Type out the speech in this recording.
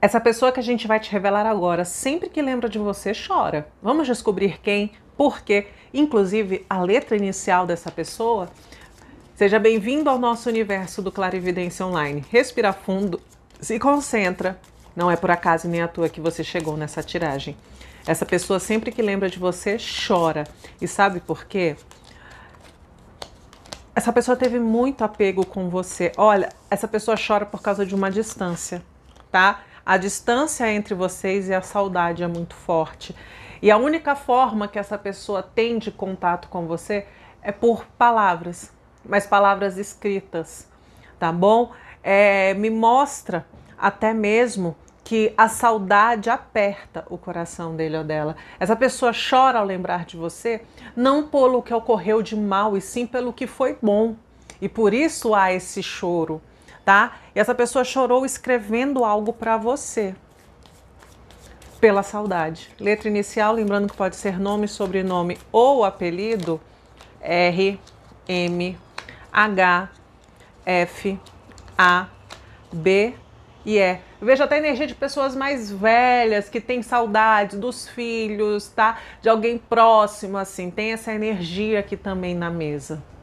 Essa pessoa que a gente vai te revelar agora, sempre que lembra de você, chora. Vamos descobrir quem, por quê, inclusive a letra inicial dessa pessoa. Seja bem-vindo ao nosso universo do Clarividência Online. Respira fundo, se concentra. Não é por acaso nem à toa que você chegou nessa tiragem. Essa pessoa, sempre que lembra de você, chora. E sabe por quê? Essa pessoa teve muito apego com você. Olha, essa pessoa chora por causa de uma distância, tá? A distância entre vocês e a saudade é muito forte. E a única forma que essa pessoa tem de contato com você é por palavras, mas palavras escritas, tá bom? É, me mostra até mesmo que a saudade aperta o coração dele ou dela. Essa pessoa chora ao lembrar de você, não pelo que ocorreu de mal, e sim pelo que foi bom. E por isso há esse choro tá? E essa pessoa chorou escrevendo algo para você. Pela saudade. Letra inicial, lembrando que pode ser nome, sobrenome ou apelido. R, M, H, F, A, B e E. Veja até a energia de pessoas mais velhas que têm saudade dos filhos, tá? De alguém próximo, assim. Tem essa energia aqui também na mesa.